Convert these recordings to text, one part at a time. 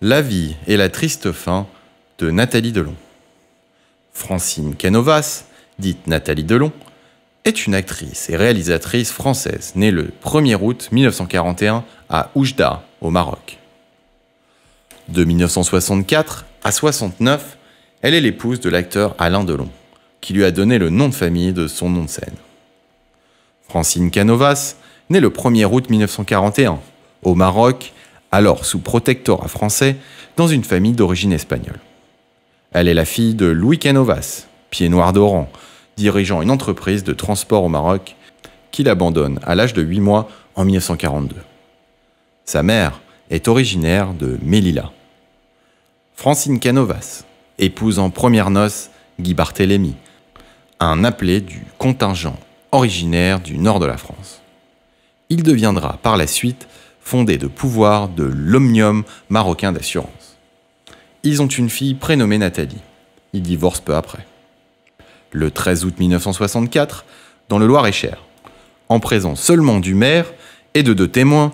La vie et la triste fin de Nathalie Delon. Francine Canovas, dite Nathalie Delon, est une actrice et réalisatrice française née le 1er août 1941 à Oujda, au Maroc. De 1964 à 69, elle est l'épouse de l'acteur Alain Delon, qui lui a donné le nom de famille de son nom de scène. Francine Canovas, née le 1er août 1941 au Maroc, alors sous protectorat français, dans une famille d'origine espagnole. Elle est la fille de Louis Canovas, pied noir d'Oran, dirigeant une entreprise de transport au Maroc, qu'il abandonne à l'âge de 8 mois en 1942. Sa mère est originaire de Melilla. Francine Canovas épouse en première noces Guy Barthélémy, un appelé du contingent originaire du nord de la France. Il deviendra par la suite fondée de pouvoir de l'omnium marocain d'assurance. Ils ont une fille prénommée Nathalie. Ils divorcent peu après. Le 13 août 1964, dans le Loir-et-Cher, en présence seulement du maire et de deux témoins,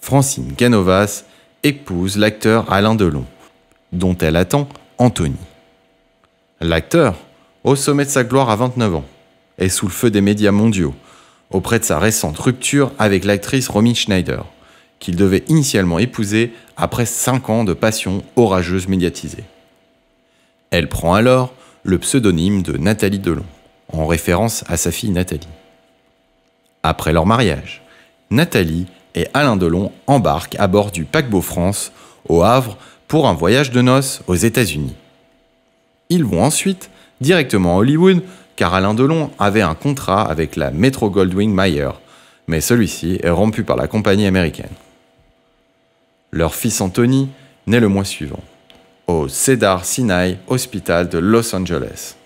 Francine Canovas épouse l'acteur Alain Delon, dont elle attend Anthony. L'acteur, au sommet de sa gloire à 29 ans, est sous le feu des médias mondiaux, auprès de sa récente rupture avec l'actrice Romy Schneider qu'il devait initialement épouser après cinq ans de passion orageuse médiatisée. Elle prend alors le pseudonyme de Nathalie Delon, en référence à sa fille Nathalie. Après leur mariage, Nathalie et Alain Delon embarquent à bord du paquebot France au Havre pour un voyage de noces aux États-Unis. Ils vont ensuite directement à Hollywood car Alain Delon avait un contrat avec la Metro Goldwyn Mayer, mais celui-ci est rompu par la compagnie américaine. Leur fils Anthony naît le mois suivant, au Cedar Sinai Hospital de Los Angeles.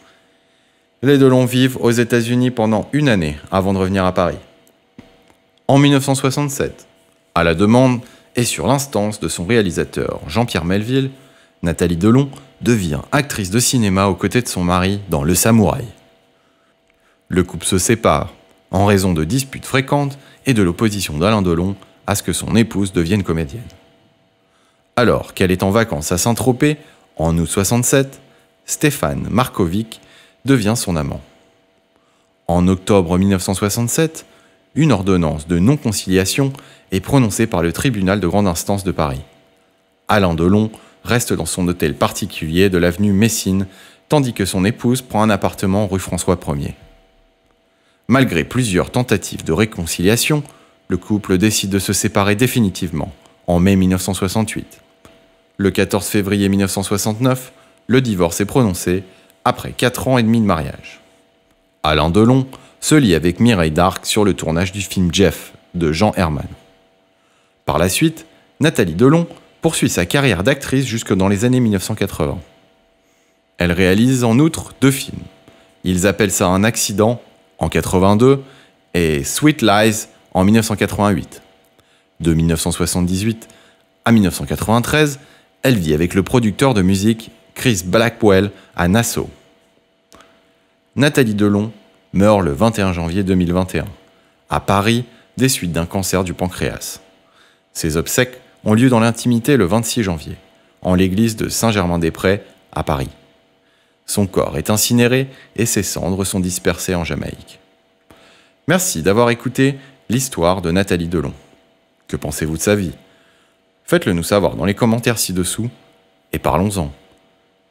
Les Delon vivent aux États-Unis pendant une année avant de revenir à Paris. En 1967, à la demande et sur l'instance de son réalisateur Jean-Pierre Melville, Nathalie Delon devient actrice de cinéma aux côtés de son mari dans Le Samouraï. Le couple se sépare en raison de disputes fréquentes et de l'opposition d'Alain Delon à ce que son épouse devienne comédienne. Alors qu'elle est en vacances à Saint-Tropez, en août 67, Stéphane Markovic devient son amant. En octobre 1967, une ordonnance de non-conciliation est prononcée par le tribunal de grande instance de Paris. Alain Delon reste dans son hôtel particulier de l'avenue Messine, tandis que son épouse prend un appartement rue François Ier. Malgré plusieurs tentatives de réconciliation, le couple décide de se séparer définitivement en mai 1968. Le 14 février 1969, le divorce est prononcé après 4 ans et demi de mariage. Alain Delon se lie avec Mireille Darc sur le tournage du film Jeff de Jean Herman. Par la suite, Nathalie Delon poursuit sa carrière d'actrice jusque dans les années 1980. Elle réalise en outre deux films. Ils appellent ça Un accident en 82 et Sweet Lies en 1988. De 1978 à 1993, elle vit avec le producteur de musique Chris Blackwell à Nassau. Nathalie Delon meurt le 21 janvier 2021, à Paris, des suites d'un cancer du pancréas. Ses obsèques ont lieu dans l'intimité le 26 janvier, en l'église de Saint-Germain-des-Prés, à Paris. Son corps est incinéré et ses cendres sont dispersées en Jamaïque. Merci d'avoir écouté l'histoire de Nathalie Delon. Que pensez-vous de sa vie Faites-le nous savoir dans les commentaires ci-dessous et parlons-en.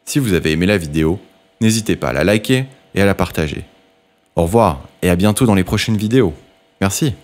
Si vous avez aimé la vidéo, n'hésitez pas à la liker et à la partager. Au revoir et à bientôt dans les prochaines vidéos. Merci.